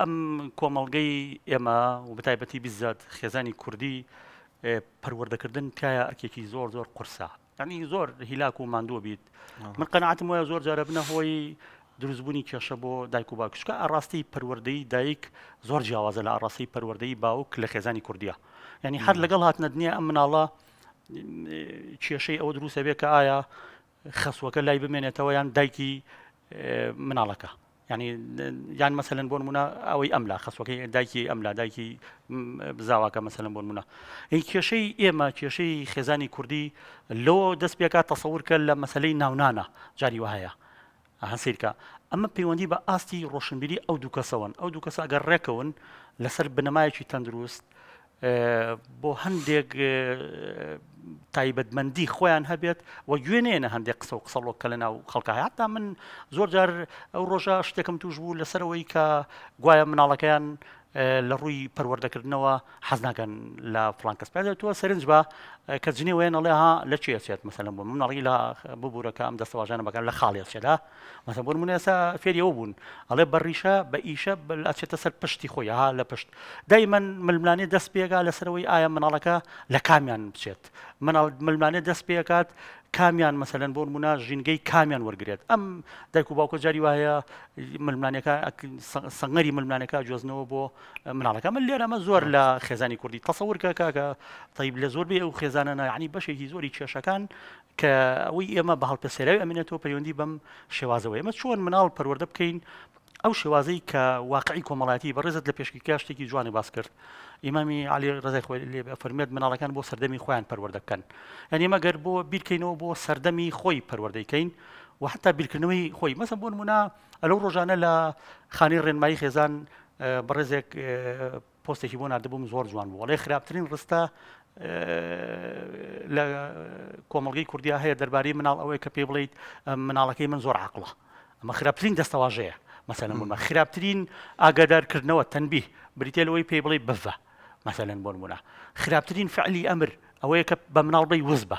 ئەم کۆمەڵگەی ئێمە و بەتایبەتی بزات خێزانی کوردی پەروەردەکردن تکایە ئەرکێکی زۆر زۆر قورسا ینی زۆر هیلاک و مادووە بیت من قەنعاتم وایە زۆر جارە بنە هۆی دروستبوونی کێشە بۆ دایک و باکشکە ئاڕاستی پەروەردەی دایک زۆر جیاوازە لە ئاڕاستی پەروەردەی باوک لە خێزانی کوردیا ینی هەر لەگەڵ هاتنە دنیا ئەم مناڵە کێشەی ئەوە دروستە بێت کە ئایا خەسوەکە لای بمێنێتەوە یان دایکی مناڵەکە ینی یان مەمثلەن بۆ منە ئەوەی ئەملا خستەکەی دایکی ئەملا دایکی بزاواکە مەمثلەن بۆ منە ئەی کێشەی ئێمە کێشەی خێزانی کوردی لۆ دەست پێکات تەسەورکە لە مەسلەی ناونانە جاری وهەیە هەسیرکە ئەمە پەیوەندی بە ئاستی ڕۆشنبیری ئەو دوو کەسەوەن ئەو دوو کەس ئەگەر ڕێکەون لەسەر بنەمایەکی تەندروست بۆ هەندێک تایبەتمەندی خۆیان هەبێت و گوێنێنە هەندێک قسە و قسەڵۆک کە لە ناو خەڵکەهاتدا من زۆر جار ئەو ڕۆژە شتێکم توش بوو لەسەرەوەی کە گوایە مناڵەکەیان لە ڕووی پەروەردەکردنەوە حەزناکەن لە فلانکەس پێدەێتوە سرنج بە کە جنێ وێن ئەڵێ ها لە چی ئەسێت مەسەلم بوو منەڕی لە ببوورەکە ئەم دەستەواژانە بەکەن لە خاڵێسێدا مەسە بۆ من ێسا فێریەوە بوون ئەڵێ بەڕیشە بە ئیشە ئەچێتە سەر پشتی خۆی ها لە پشت دای من ململانی دەست پێگا لەسەرەوەی ئایا مناڵەکە لە کامیان بچێت مناڵ ملمانێت دەست پێکات کامیان مەسەلەن بۆ مونا ژینگەی کامیان وەرگێت ئەم دایک و باوکە جاری وایە ملمانەکە سنگەری ملمانەکە جۆزنەوە بۆ مناڵەکە من لێرەمە زۆر لە خێزانی کوردی تەسەورکە کاکە تایب لە زۆر بێ ئەو خێزانە ینی بەشێکی زۆری کێشەکان کە ئەوی ئێمە بە هەڵپەسێراوی ئەمێنێتەوە پەیوەندی بەم شێوازەوە ئێمە چۆن مناڵ پەروەەردە بکەین ئەو شێوازەی کە واقعی کۆمەڵاتی بەڕێزت لە پێشکی شتێکی جوانی باس کرد ئیمامی علی ڕزای خۆ فەرمیێت مناڵەکان بۆ سەردەمی خۆیان پەروەردەکەن ئەنی مەگەر بۆ بیرکەینەوە بۆ سەردەمی خۆی پەروەردەیکەین و حتا بیرکردنەوەی خۆی مەسم بۆ نمونە ئەلەو ڕۆژانە لە خانی ڕێنمایی خێزان بەڕێزێک پۆستێکی بۆ نردبووم زۆر جوان بوو وڵی خراپترین ڕستە لە کۆمەڵگەی کوردیا هەیە دەربارەی مناڵ ئەوەی کە پێ بڵیت مناڵەکەی من زۆر عقلڵە ئەمە خراپترین دەستەواژەیە مەسەلەن بوونمە خراپترین ئاگادارکردنەوە تەنبی بریتێلەوەی پێی بڵێ بفە مەسەلەن بۆنمونە خراپترین فعلی ئەمر ئەوەیە کە بە مناڵ بڵی وز بە.